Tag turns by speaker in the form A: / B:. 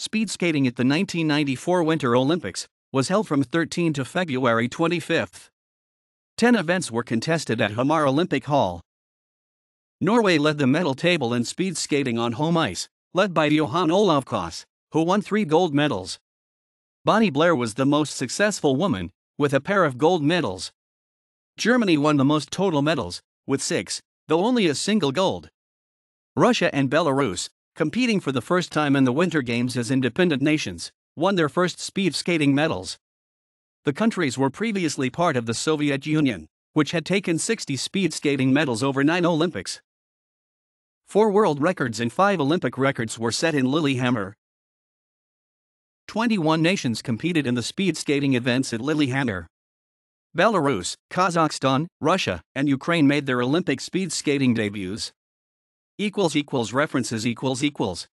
A: Speed skating at the 1994 Winter Olympics was held from 13 to February 25. 10 events were contested at Hamar Olympic Hall. Norway led the medal table in speed skating on home ice, led by Johan Olav Koss, who won three gold medals. Bonnie Blair was the most successful woman, with a pair of gold medals. Germany won the most total medals, with six, though only a single gold. Russia and Belarus, competing for the first time in the Winter Games as independent nations, won their first speed skating medals. The countries were previously part of the Soviet Union, which had taken 60 speed skating medals over nine Olympics. Four world records and five Olympic records were set in Lillehammer. 21 nations competed in the speed skating events at Lillehammer. Belarus, Kazakhstan, Russia, and Ukraine made their Olympic speed skating debuts equals equals references equals equals